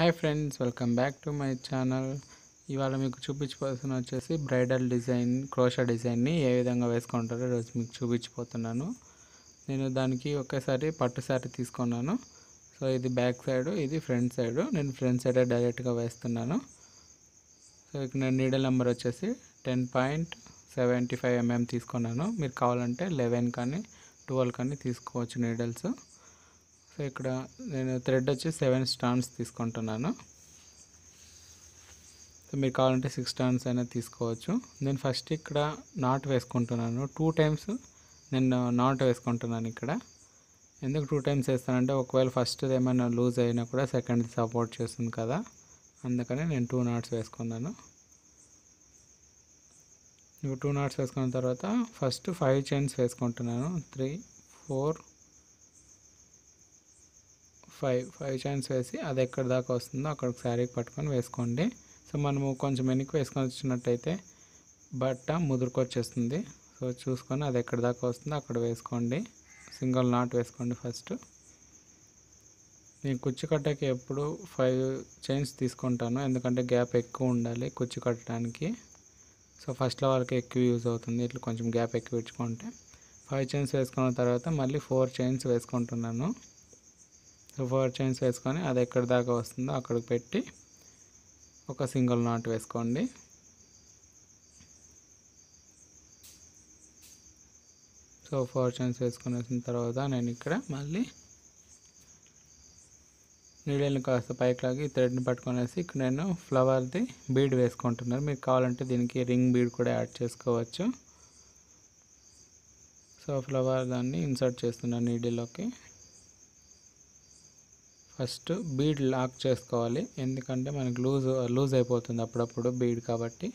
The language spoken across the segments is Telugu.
hi friends welcome back to my channel ఇవాళ మీకు చూపించిపోతున్న వచ్చేసి బ్రైడల్ డిజైన్ క్రోషా డిజైన్ని ఏ విధంగా వేసుకుంటారో రోజు మీకు చూపించిపోతున్నాను నేను దానికి ఒకేసారి పట్టు శారీ తీసుకున్నాను సో ఇది బ్యాక్ సైడ్ ఇది ఫ్రంట్ సైడ్ నేను ఫ్రంట్ సైడే డైరెక్ట్గా వేస్తున్నాను సో ఇక నేను నీడల్ నెంబర్ వచ్చేసి ten point seventy five MM తీసుకున్నాను మీరు కావాలంటే లెవెన్ కానీ ట్వెల్వ్ కానీ తీసుకోవచ్చు నీడల్స్ సో ఇక్కడ నేను థ్రెడ్ వచ్చి సెవెన్ స్టాండ్స్ తీసుకుంటున్నాను సో మీరు కావాలంటే సిక్స్ స్టాండ్స్ అయినా తీసుకోవచ్చు నేను ఫస్ట్ ఇక్కడ నాట్ వేసుకుంటున్నాను టూ టైమ్స్ నేను నాట్ వేసుకుంటున్నాను ఇక్కడ ఎందుకు టూ టైమ్స్ వేస్తానంటే ఒకవేళ ఫస్ట్ ఏమైనా లూజ్ అయినా కూడా సెకండ్ సపోర్ట్ చేస్తుంది కదా అందుకని నేను టూ నాట్స్ వేసుకున్నాను ఇప్పుడు టూ నాట్స్ వేసుకున్న తర్వాత ఫస్ట్ ఫైవ్ చైన్స్ వేసుకుంటున్నాను three four five five chains వేసి అది ఎక్కడ దాకా వస్తుందో అక్కడ శారీకి పట్టుకొని వేసుకోండి సో మనము కొంచెం వెనక్కి వేసుకొని వచ్చినట్టయితే బట్ట ముదురుకొచ్చేస్తుంది సో చూసుకొని అది ఎక్కడ దాకా వస్తుందో అక్కడ వేసుకోండి సింగిల్ నాట్ వేసుకోండి ఫస్ట్ నేను కుచ్చి కట్టకి ఎప్పుడు ఫైవ్ చైన్స్ తీసుకుంటాను ఎందుకంటే గ్యాప్ ఎక్కువ ఉండాలి కుచ్చి కట్టడానికి సో ఫస్ట్లో వాళ్ళకి ఎక్కువ యూజ్ అవుతుంది ఇట్లా కొంచెం గ్యాప్ ఎక్కువ ఇచ్చుకుంటే ఫైవ్ చైన్స్ వేసుకున్న తర్వాత మళ్ళీ ఫోర్ చైన్స్ వేసుకుంటున్నాను సో ఫోర్ చైన్స్ వేసుకొని అది ఎక్కడ దాకా వస్తుందో అక్కడికి పెట్టి ఒక సింగిల్ నాట్ వేసుకోండి సో ఫోర్ చైన్స్ వేసుకొని తర్వాత నేను ఇక్కడ మళ్ళీ నీళ్ళని కాస్త పైకి లాగి థ్రెడ్ని పట్టుకొనేసి ఇక్కడ నేను ఫ్లవర్ది బీడ్ వేసుకుంటున్నాను మీకు కావాలంటే దీనికి రింగ్ బీడ్ కూడా యాడ్ చేసుకోవచ్చు సో ఫ్లవర్ దాన్ని ఇన్సర్ట్ చేస్తున్నాను నీడిలోకి ఫస్ట్ బీడ్ లాక్ చేసుకోవాలి ఎందుకంటే మనకి లూజ్ లూజ్ అయిపోతుంది అప్పుడప్పుడు బీడ్ కాబట్టి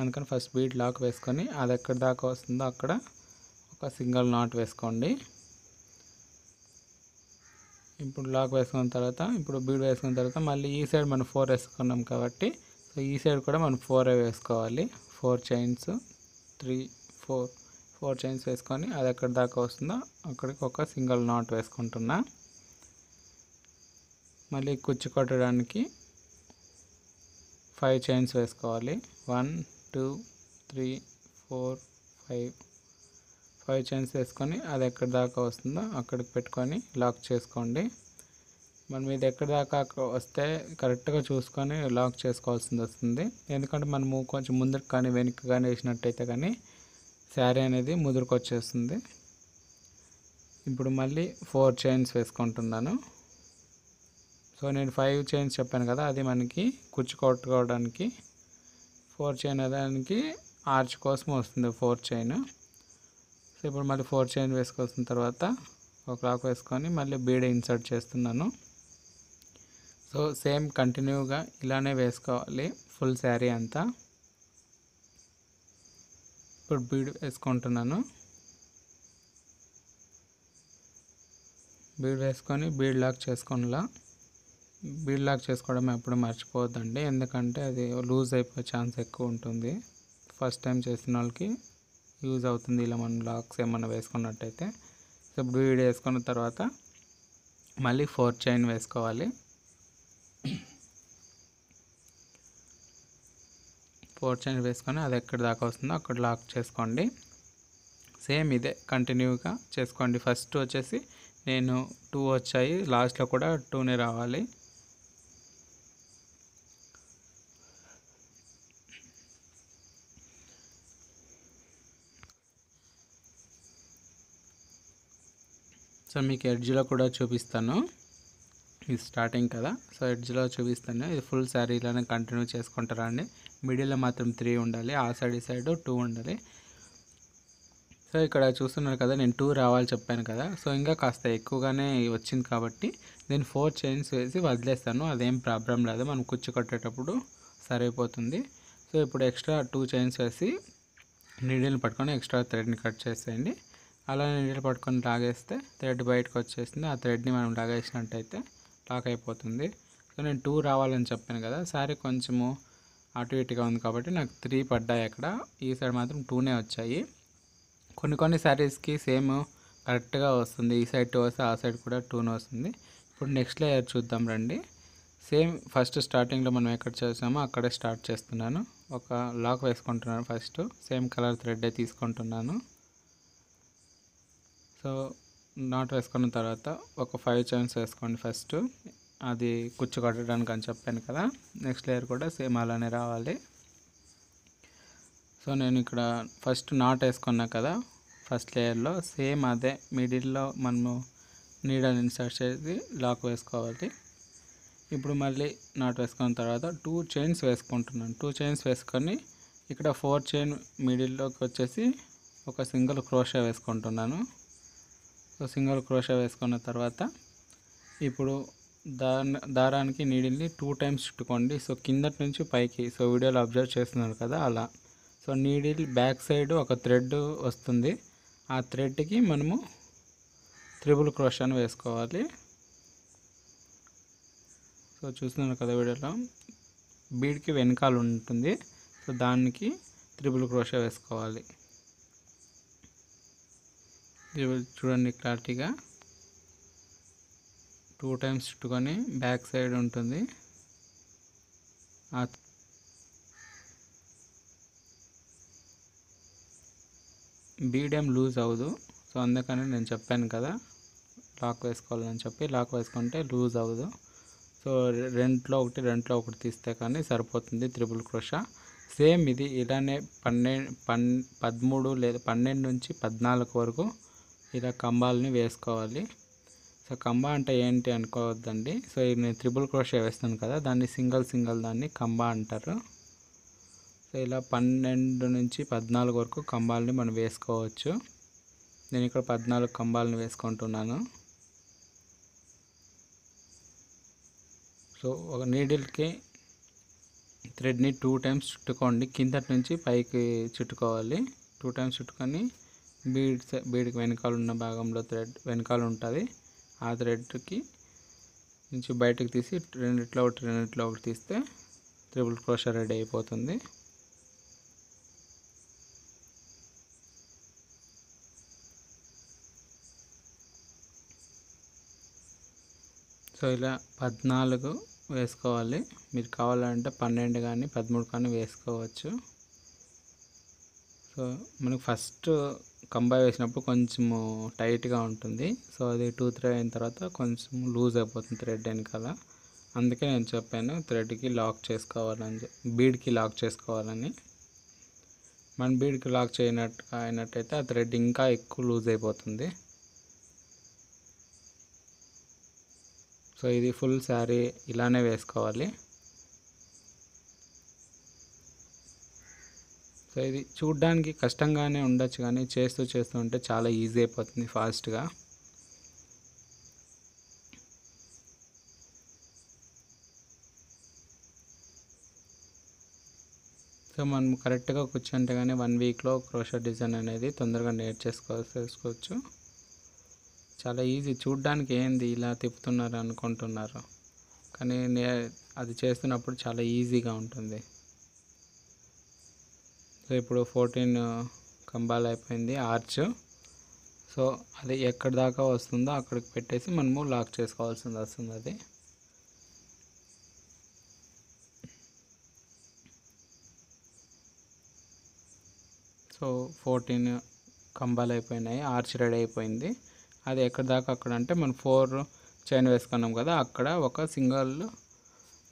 అందుకని ఫస్ట్ బీడ్ లాక్ వేసుకొని అది ఎక్కడి దాకా వస్తుందో అక్కడ ఒక సింగిల్ నాట్ వేసుకోండి ఇప్పుడు లాక్ వేసుకున్న తర్వాత ఇప్పుడు బీడ్ వేసుకున్న తర్వాత మళ్ళీ ఈ సైడ్ మనం ఫోర్ వేసుకున్నాం కాబట్టి సో ఈ సైడ్ కూడా మనం ఫోరే వేసుకోవాలి four chains three four four chains వేసుకొని అది ఎక్కడి దాకా వస్తుందో అక్కడికి ఒక సింగిల్ నాట్ వేసుకుంటున్నాను మళ్ళీ కుచ్చు కొట్టడానికి ఫైవ్ చైన్స్ వేసుకోవాలి one two three four five five chains వేసుకొని అది ఎక్కడి దాకా వస్తుందో అక్కడికి పెట్టుకొని లాక్ చేసుకోండి మనం ఇది ఎక్కడి దాకా వస్తే కరెక్ట్గా చూసుకొని లాక్ చేసుకోవాల్సింది వస్తుంది ఎందుకంటే మనము కొంచెం ముందుకు కానీ వెనక్కి కానీ వేసినట్టయితే కానీ శారీ అనేది ముదురుకు వచ్చేస్తుంది ఇప్పుడు మళ్ళీ ఫోర్ చైన్స్ వేసుకుంటున్నాను సో నేను ఫైవ్ చైన్స్ చెప్పాను కదా అది మనకి కుచ్చు కొట్టుకోవడానికి ఫోర్ చైన్ అదానికి ఆర్చ్ కోసం వస్తుంది ఫోర్ చైన్ సో ఇప్పుడు మళ్ళీ ఫోర్ చైన్ వేసుకొస్తున్న తర్వాత ఒక క్లాక్ వేసుకొని మళ్ళీ బీడ్ ఇన్సర్ట్ చేస్తున్నాను సో సేమ్ కంటిన్యూగా ఇలానే వేసుకోవాలి ఫుల్ శారీ అంతా ఇప్పుడు బీడ్ వేసుకుంటున్నాను బీడ్ వేసుకొని బీడ్ లాక్ చేసుకునిలా బీడ్ లాక్ చేసుకోవడం ఎప్పుడు మర్చిపోవద్దండి ఎందుకంటే అది లూజ్ అయిపోయే ఛాన్స్ ఎక్కువ ఉంటుంది ఫస్ట్ టైం చేసిన వాళ్ళకి యూజ్ అవుతుంది ఇలా మనం లాక్స్ ఏమైనా వేసుకున్నట్టయితే సో బీడ్ వేసుకున్న తర్వాత మళ్ళీ ఫోర్ చైన్ వేసుకోవాలి ఫోర్ చైన్ వేసుకొని అది ఎక్కడి దాకా వస్తుందో అక్కడ లాక్ చేసుకోండి సేమ్ ఇదే కంటిన్యూగా చేసుకోండి ఫస్ట్ వచ్చేసి నేను టూ వచ్చాయి లాస్ట్లో కూడా టూనే రావాలి సో మీకు ఎడ్జ్లో కూడా చూపిస్తాను ఇది స్టార్టింగ్ కదా సో ఎడ్జ్లో చూపిస్తాను ఇది ఫుల్ శారీలోనే కంటిన్యూ చేసుకుంటారా అండి మిడిల్లో మాత్రం త్రీ ఉండాలి ఆ సైడ్ ఈ సైడ్ టూ ఉండాలి సో ఇక్కడ చూస్తున్నారు కదా నేను టూ రావాలి చెప్పాను కదా సో ఇంకా కాస్త ఎక్కువగానే వచ్చింది కాబట్టి నేను ఫోర్ చైన్స్ వేసి వదిలేస్తాను అదేం ప్రాబ్లం లేదు మనం కుచ్చి కట్టేటప్పుడు సరిపోతుంది సో ఇప్పుడు ఎక్స్ట్రా టూ చైన్స్ వేసి నీడిల్ని పట్టుకొని ఎక్స్ట్రా థ్రెడ్ని కట్ చేసేయండి అలా నీళ్ళు పట్టుకొని లాగేస్తే థ్రెడ్ బయటకు వచ్చేసింది ఆ థ్రెడ్ని మనం లాగేసినట్టయితే లాక్ అయిపోతుంది సో నేను టూ రావాలని చెప్పాను కదా సారీ కొంచెము అటు ఇటుగా ఉంది కాబట్టి నాకు త్రీ పడ్డాయి అక్కడ ఈ సైడ్ మాత్రం టూనే వచ్చాయి కొన్ని కొన్ని శారీస్కి సేమ్ కరెక్ట్గా వస్తుంది ఈ సైడ్ టూ వస్తే ఆ సైడ్ కూడా టూనే వస్తుంది ఇప్పుడు నెక్స్ట్ లేయర్ చూద్దాం రండి సేమ్ ఫస్ట్ స్టార్టింగ్లో మనం ఎక్కడ చేసామో అక్కడే స్టార్ట్ చేస్తున్నాను ఒక లాక్ వేసుకుంటున్నాను ఫస్ట్ సేమ్ కలర్ థ్రెడ్ తీసుకుంటున్నాను సో నాట్ వేసుకున్న తర్వాత ఒక ఫైవ్ చైన్స్ వేసుకోండి ఫస్ట్ అది కుచ్చు కట్టడానికి అని చెప్పాను కదా నెక్స్ట్ లేయర్ కూడా సేమ్ అలానే రావాలి సో నేను ఇక్కడ ఫస్ట్ నాట్ వేసుకున్నా కదా ఫస్ట్ లేయర్లో సేమ్ అదే మిడిల్లో మనము నీడని ఇన్సర్ట్ చేసి లాక్ వేసుకోవాలి ఇప్పుడు మళ్ళీ నాట్ వేసుకున్న తర్వాత టూ చైన్స్ వేసుకుంటున్నాను టూ చైన్స్ వేసుకొని ఇక్కడ ఫోర్ చైన్ మిడిల్లోకి వచ్చేసి ఒక సింగిల్ క్రోషా వేసుకుంటున్నాను సో సింగిల్ క్రోషా వేసుకున్న తర్వాత ఇప్పుడు దార దారానికి నీడిల్ని టూ టైమ్స్ చుట్టుకోండి సో కిందటి నుంచి పైకి సో వీడియోలో అబ్జర్వ్ చేస్తున్నారు కదా అలా సో నీడిల్ బ్యాక్ సైడ్ ఒక థ్రెడ్ వస్తుంది ఆ థ్రెడ్కి మనము త్రిబుల్ క్రోషాను వేసుకోవాలి సో చూస్తున్నారు కదా వీడియోలో బీడ్కి వెనకాల ఉంటుంది సో దానికి త్రిబుల్ క్రోషా వేసుకోవాలి చూడండి క్లారిటీగా టూ టైమ్స్ చుట్టుకొని బ్యాక్ సైడ్ ఉంటుంది బీడియం లూజ్ అవ్వదు సో అందుకని నేను చెప్పాను కదా లాక్ వేసుకోవాలని చెప్పి లాక్ వేసుకుంటే లూజ్ అవ్వదు సో రెంట్లో ఒకటి రెంట్లో ఒకటి తీస్తే కానీ సరిపోతుంది త్రిబుల్ క్రోష సేమ్ ఇది ఇలానే పన్నెండు పన్ పదమూడు లేదా పన్నెండు నుంచి పద్నాలుగు వరకు ఇలా కంబాలని వేసుకోవాలి సో కంబా అంటే ఏంటి అనుకోవద్దండి సో ఇది నేను త్రిబుల్ క్రోషే వేస్తాను కదా దాన్ని సింగిల్ సింగిల్ దాన్ని కంబా అంటారు సో ఇలా పన్నెండు నుంచి పద్నాలుగు వరకు కంబాలని మనం వేసుకోవచ్చు నేను ఇక్కడ పద్నాలుగు కంబాలని వేసుకుంటున్నాను సో ఒక నీడిల్కి థ్రెడ్ని టూ టైమ్స్ చుట్టుకోండి కిందటి నుంచి పైకి చుట్టుకోవాలి టూ టైమ్స్ చుట్టుకొని బీడ్ బీడ్కి వెనకాల ఉన్న భాగంలో థ్రెడ్ వెనకాల ఉంటుంది ఆ థ్రెడ్కి నుంచి బయటకు తీసి రెండిట్లో ఒకటి రెండిట్లో ఒకటి తీస్తే త్రిబుల్ క్రోషర్ రెడీ అయిపోతుంది సో ఇలా పద్నాలుగు వేసుకోవాలి మీరు కావాలంటే పన్నెండు కానీ పదమూడు కానీ వేసుకోవచ్చు సో మనకు ఫస్ట్ కంబాయి వేసినప్పుడు కొంచెము టైట్గా ఉంటుంది సో అది టూ త్రీ అయిన తర్వాత కొంచెం లూజ్ అయిపోతుంది థ్రెడ్ వెనకాల అందుకే నేను చెప్పాను థ్రెడ్కి లాక్ చేసుకోవాలని బీడ్కి లాక్ చేసుకోవాలని మన బీడ్కి లాక్ చేయనట్టు అయినట్టయితే ఆ థ్రెడ్ ఇంకా ఎక్కువ లూజ్ అయిపోతుంది సో ఇది ఫుల్ శారీ ఇలానే వేసుకోవాలి సో ఇది చూడ్డానికి కష్టంగానే ఉండొచ్చు కానీ చేస్తూ చేస్తూ ఉంటే చాలా ఈజీ అయిపోతుంది ఫాస్ట్గా సో మనం కరెక్ట్గా కూర్చుంటే కానీ వన్ వీక్లో క్రోషర్ డిజైన్ అనేది తొందరగా నేర్చేసుకో చేసుకోవచ్చు చాలా ఈజీ చూడ్డానికి ఏంది ఇలా తిప్పుతున్నారు అనుకుంటున్నారు కానీ నే అది చేస్తున్నప్పుడు చాలా ఈజీగా ఉంటుంది సో ఇప్పుడు ఫోర్టీన్ కంబాలు అయిపోయింది ఆర్చ్ సో అది ఎక్కడి దాకా వస్తుందో అక్కడికి పెట్టేసి మనము లాక్ చేసుకోవాల్సింది వస్తుంది అది సో ఫోర్టీన్ కంబాలు అయిపోయినాయి ఆర్చ్ రెడీ అయిపోయింది అది ఎక్కడి దాకా అక్కడ అంటే మనం ఫోర్ చైన్ వేసుకున్నాం కదా అక్కడ ఒక సింగల్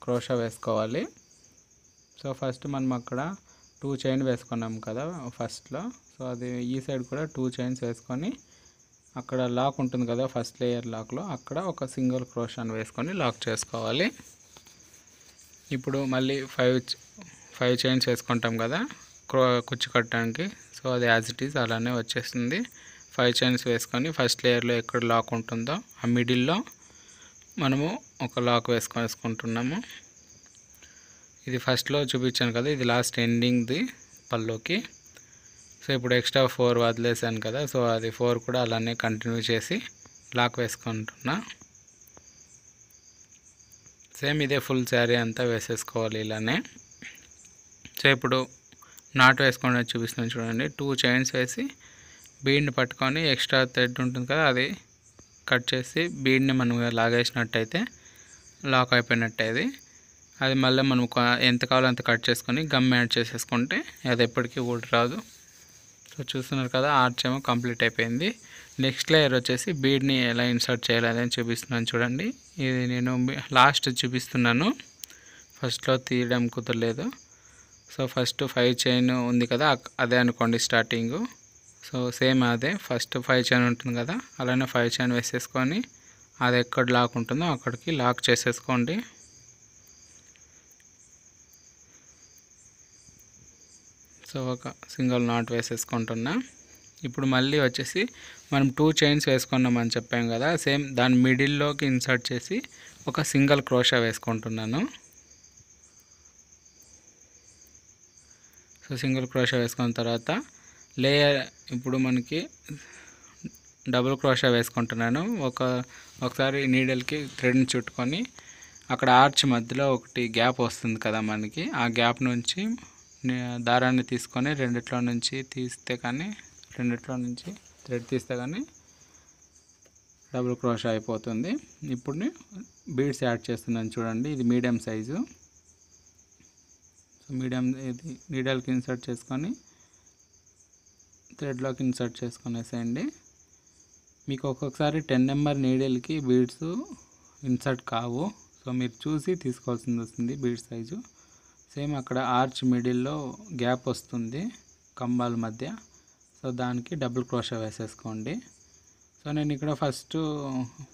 క్రోషా వేసుకోవాలి సో ఫస్ట్ మనం అక్కడ టూ చైన్ వేసుకున్నాం కదా ఫస్ట్లో సో అది ఈ సైడ్ కూడా టూ చైన్స్ వేసుకొని అక్కడ లాక్ ఉంటుంది కదా ఫస్ట్ లేయర్ లాక్లో అక్కడ ఒక సింగిల్ క్రోషన్ వేసుకొని లాక్ చేసుకోవాలి ఇప్పుడు మళ్ళీ ఫైవ్ ఫైవ్ చైన్స్ వేసుకుంటాం కదా క్రో కుచ్చి కట్టడానికి సో అది యాజ్ ఇట్ ఈజ్ అలానే వచ్చేస్తుంది ఫైవ్ చైన్స్ వేసుకొని ఫస్ట్ లేయర్లో ఎక్కడ లాక్ ఉంటుందో ఆ మిడిల్లో మనము ఒక లాక్ వేసుకొని వేసుకుంటున్నాము ఇది ఫస్ట్లో చూపించాను కదా ఇది లాస్ట్ ఎండింగ్ది పల్లోకి సో ఇప్పుడు ఎక్స్ట్రా ఫోర్ వదిలేసాను కదా సో అది ఫోర్ కూడా అలానే కంటిన్యూ చేసి లాక్ వేసుకుంటున్నా సేమ్ ఇదే ఫుల్ శారీ అంతా వేసేసుకోవాలి ఇలానే సో ఇప్పుడు నాట్ వేసుకొని చూపిస్తున్నాను చూడండి టూ చైన్స్ వేసి బీడ్ని పట్టుకొని ఎక్స్ట్రా థ్రెడ్ ఉంటుంది కదా అది కట్ చేసి బీడ్ని మనం లాగేసినట్టయితే లాక్ అయిపోయినట్టే అది మళ్ళీ మనం ఎంత కావాలో అంత కట్ చేసుకొని గమ్ యాడ్ చేసేసుకుంటే అది ఎప్పటికీ ఊడి రాదు సో చూస్తున్నారు కదా ఆర్చ్ ఏమో కంప్లీట్ అయిపోయింది నెక్స్ట్ లేయర్ వచ్చేసి బీడ్ని ఎలా ఇన్సర్ట్ చేయాలి అని చూపిస్తున్నాను చూడండి ఇది నేను లాస్ట్ చూపిస్తున్నాను ఫస్ట్లో తీయడం కుదరలేదు సో ఫస్ట్ ఫైవ్ చైన్ ఉంది కదా అదే అనుకోండి స్టార్టింగ్ సో సేమ్ అదే ఫస్ట్ ఫైవ్ చైన్ ఉంటుంది కదా అలానే ఫైవ్ చైన్ వేసేసుకొని అది ఎక్కడ లాక్ ఉంటుందో అక్కడికి లాక్ చేసేసుకోండి సో ఒక సింగిల్ నాట్ వేసేసుకుంటున్నా ఇప్పుడు మళ్ళీ వచ్చేసి మనం టూ చైన్స్ వేసుకున్నామని చెప్పాం కదా సేమ్ దాని మిడిల్లోకి ఇన్సర్ట్ చేసి ఒక సింగిల్ క్రోషా వేసుకుంటున్నాను సో సింగిల్ క్రోషా వేసుకున్న తర్వాత లేయర్ ఇప్పుడు మనకి డబుల్ క్రోషా వేసుకుంటున్నాను ఒక ఒకసారి నీడల్కి థ్రెడ్ని చుట్టుకొని అక్కడ ఆర్చ్ మధ్యలో ఒకటి గ్యాప్ వస్తుంది కదా మనకి ఆ గ్యాప్ నుంచి దారాన్ని తీసుకొని రెండిట్లో నుంచి తీస్తే కానీ రెండిట్లో నుంచి థ్రెడ్ తీస్తే కానీ డబుల్ క్రోష్ అయిపోతుంది ఇప్పుడు బీడ్స్ యాడ్ చేస్తున్నాను చూడండి ఇది మీడియం సైజు సో మీడియం ఇది నీడల్కి ఇన్సర్ట్ చేసుకొని థ్రెడ్లోకి ఇన్సర్ట్ చేసుకునేసేయండి మీకు ఒక్కొక్కసారి టెన్ నెంబర్ నీడిల్కి బీడ్స్ ఇన్సర్ట్ కావు సో మీరు చూసి తీసుకోవాల్సింది వస్తుంది బీడ్ సైజు సేమ్ అక్కడ ఆర్చ్ మిడిల్లో గ్యాప్ వస్తుంది కంబాల మధ్య సో దానికి డబుల్ క్రోషా వేసేసుకోండి సో నేను ఇక్కడ ఫస్ట్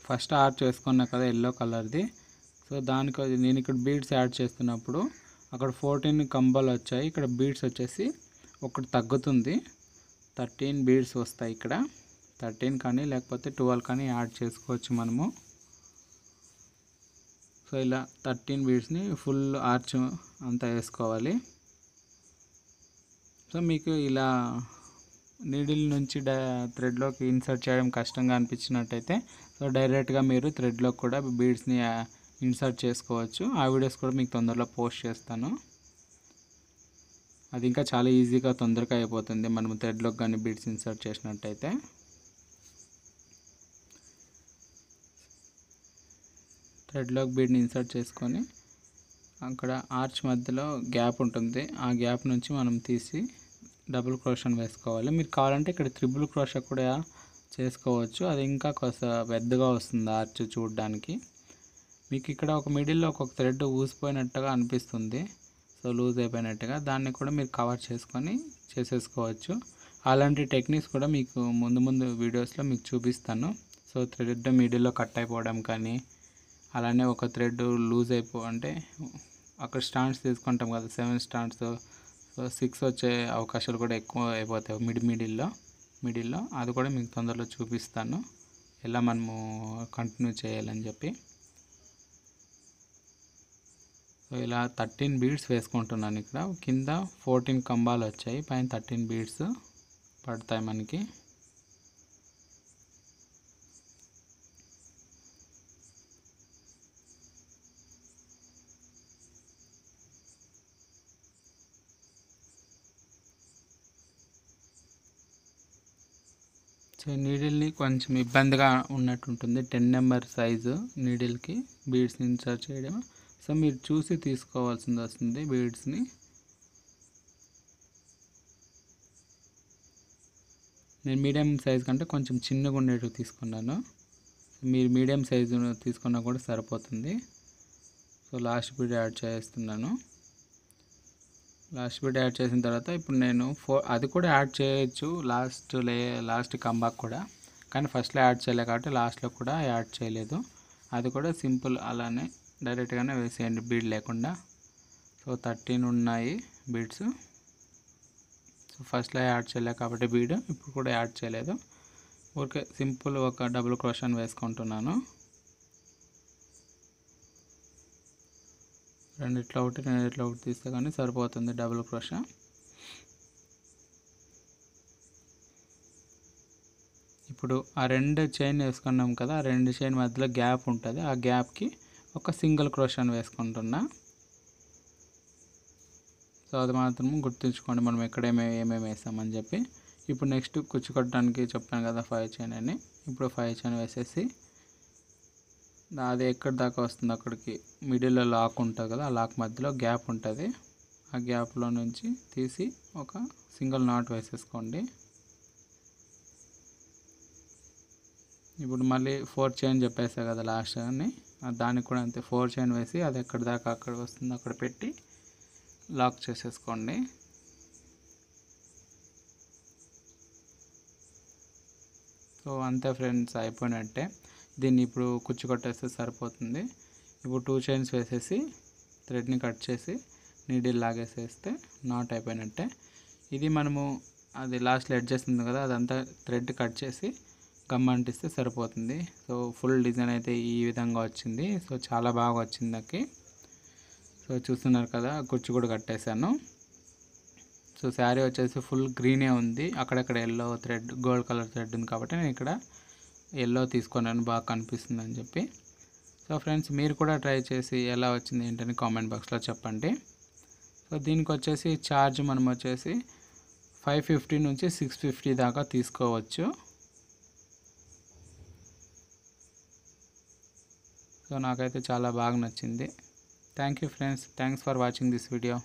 ఫస్ట్ ఆర్చ్ వేసుకున్నా కదా ఎల్లో కలర్ది సో దానికి నేను ఇక్కడ బీడ్స్ యాడ్ చేస్తున్నప్పుడు అక్కడ ఫోర్టీన్ కంబాలు వచ్చాయి ఇక్కడ బీడ్స్ వచ్చేసి ఒకటి తగ్గుతుంది థర్టీన్ బీడ్స్ వస్తాయి ఇక్కడ థర్టీన్ కానీ లేకపోతే ట్వెల్వ్ కానీ యాడ్ చేసుకోవచ్చు మనము సో ఇలా థర్టీన్ బీడ్స్ని ఫుల్ ఆర్చ్ అంతా వేసుకోవాలి సో మీకు ఇలా నీడిల్ నుంచి డై థ్రెడ్లోకి ఇన్సర్ట్ చేయడం కష్టంగా అనిపించినట్టయితే సో డైరెక్ట్గా మీరు థ్రెడ్లోకి కూడా బీడ్స్ని ఇన్సర్ట్ చేసుకోవచ్చు ఆ వీడియోస్ కూడా మీకు తొందరలో పోస్ట్ చేస్తాను అది ఇంకా చాలా ఈజీగా తొందరగా అయిపోతుంది మనం థ్రెడ్లోకి కానీ బీడ్స్ ఇన్సర్ట్ చేసినట్టయితే థ్రెడ్లోకి బీడ్ని ఇన్సర్ట్ చేసుకొని అక్కడ ఆర్చ్ మధ్యలో గ్యాప్ ఉంటుంది ఆ గ్యాప్ నుంచి మనం తీసి డబుల్ క్రోషన్ వేసుకోవాలి మీరు కావాలంటే ఇక్కడ త్రిబుల్ క్రోష కూడా చేసుకోవచ్చు అది ఇంకా కొంత పెద్దగా వస్తుంది ఆర్చ్ చూడడానికి మీకు ఇక్కడ ఒక మిడిల్లో ఒక థ్రెడ్ ఊసిపోయినట్టుగా అనిపిస్తుంది సో లూజ్ అయిపోయినట్టుగా దాన్ని కూడా మీరు కవర్ చేసుకొని చేసేసుకోవచ్చు అలాంటి టెక్నిక్స్ కూడా మీకు ముందు ముందు వీడియోస్లో మీకు చూపిస్తాను సో థ్రెడ్ మిడిల్లో కట్ అయిపోవడం కానీ అలానే ఒక థ్రెడ్ లూజ్ అయిపో అంటే అక్కడ స్టాండ్స్ తీసుకుంటాం కదా సెవెన్ స్టాండ్స్ సిక్స్ వచ్చే అవకాశాలు కూడా ఎక్కువ అయిపోతాయి మిడ్ మిడిల్లో మిడిల్లో అది కూడా మీకు తొందరలో చూపిస్తాను ఎలా మనము కంటిన్యూ చేయాలని చెప్పి సో ఇలా థర్టీన్ బీడ్స్ వేసుకుంటున్నాను ఇక్కడ కింద ఫోర్టీన్ కంబాలు వచ్చాయి పైన థర్టీన్ బీడ్స్ పడతాయి మనకి సో నీడిల్ని కొంచెం ఇబ్బందిగా ఉన్నట్టు ఉంటుంది టెన్ నెంబర్ సైజు నీడిల్కి బీడ్స్ని ఇన్సర్ట్ చేయడం సో మీరు చూసి తీసుకోవాల్సింది వస్తుంది బీడ్స్ని నేను మీడియం సైజు కంటే కొంచెం చిన్నగా ఉండేటివి తీసుకున్నాను మీరు మీడియం సైజు తీసుకున్నా కూడా సరిపోతుంది సో లాస్ట్ బీడ్ యాడ్ చేస్తున్నాను లాస్ట్ బిడ్ యాడ్ చేసిన తర్వాత ఇప్పుడు నేను ఫో అది కూడా యాడ్ చేయొచ్చు లాస్ట్ లే లాస్ట్ కంబాక్ కూడా కానీ ఫస్ట్లో యాడ్ చేయలేదు కాబట్టి లాస్ట్లో కూడా యాడ్ చేయలేదు అది కూడా సింపుల్ అలానే డైరెక్ట్గానే వేసేయండి బీడ్ లేకుండా సో థర్టీన్ ఉన్నాయి బీడ్స్ సో ఫస్ట్లో యాడ్ చేయలేదు కాబట్టి బీడ్ ఇప్పుడు కూడా యాడ్ చేయలేదు ఓకే సింపుల్ ఒక డబుల్ క్రోషన్ వేసుకుంటున్నాను రెండు ఇట్లా ఒకటి రెండు ఇట్లా ఒకటి తీస్తే కానీ సరిపోతుంది డబుల్ క్రోషా ఇప్పుడు ఆ రెండు చైన్ వేసుకున్నాం కదా ఆ రెండు చైన్ మధ్యలో గ్యాప్ ఉంటుంది ఆ గ్యాప్కి ఒక సింగిల్ క్రోషాను వేసుకుంటున్నా సో అది మాత్రం గుర్తుంచుకోండి మనం ఎక్కడేమే ఏమేమి వేసామని చెప్పి ఇప్పుడు నెక్స్ట్ కుచ్చు కొట్టడానికి చెప్పాను కదా ఫైవ్ చైన్ అని ఇప్పుడు ఫైవ్ చైన్ వేసేసి అది ఎక్కడి దాకా వస్తుంది అక్కడికి మిడిల్లో లాక్ ఉంటుంది కదా ఆ లాక్ మధ్యలో గ్యాప్ ఉంటుంది ఆ గ్యాప్లో నుంచి తీసి ఒక సింగిల్ నాట్ వేసేసుకోండి ఇప్పుడు మళ్ళీ ఫోర్ చైన్ చెప్పేసా కదా లాస్ట్ అని దానికి కూడా అంతే ఫోర్ చైన్ వేసి అది ఎక్కడి దాకా అక్కడ వస్తుందో అక్కడ పెట్టి లాక్ చేసేసుకోండి సో అంతే ఫ్రెండ్స్ అయిపోయినట్టే దీన్ని ఇప్పుడు కుచ్చి కొట్టేస్తే సరిపోతుంది ఇప్పుడు టూ చైన్స్ వేసేసి థ్రెడ్ని కట్ చేసి నీడిల్ లాగేసేస్తే నాట్ అయిపోయినట్టే ఇది మనము అది లాస్ట్లో ఎడ్జెస్ట్ ఉంది కదా అదంతా థ్రెడ్ కట్ చేసి గమ్ అంటిస్తే సరిపోతుంది సో ఫుల్ డిజైన్ అయితే ఈ విధంగా వచ్చింది సో చాలా బాగా వచ్చింది నాకు సో చూస్తున్నారు కదా కుర్చీ కూడా కట్టేశాను సో శారీ వచ్చేసి ఫుల్ గ్రీనే ఉంది అక్కడక్కడ yellow thread gold colour thread ఉంది కాబట్టి నేను ఇక్కడ ఎల్లో తీసుకున్నాను బాగా కనిపిస్తుంది అని చెప్పి సో ఫ్రెండ్స్ మీరు కూడా ట్రై చేసి ఎలా వచ్చింది ఏంటని కామెంట్ బాక్స్లో చెప్పండి సో దీనికి వచ్చేసి ఛార్జ్ మనం వచ్చేసి ఫైవ్ ఫిఫ్టీ నుంచి సిక్స్ ఫిఫ్టీ దాకా తీసుకోవచ్చు సో నాకైతే చాలా బాగా నచ్చింది thank you friends thanks for watching this video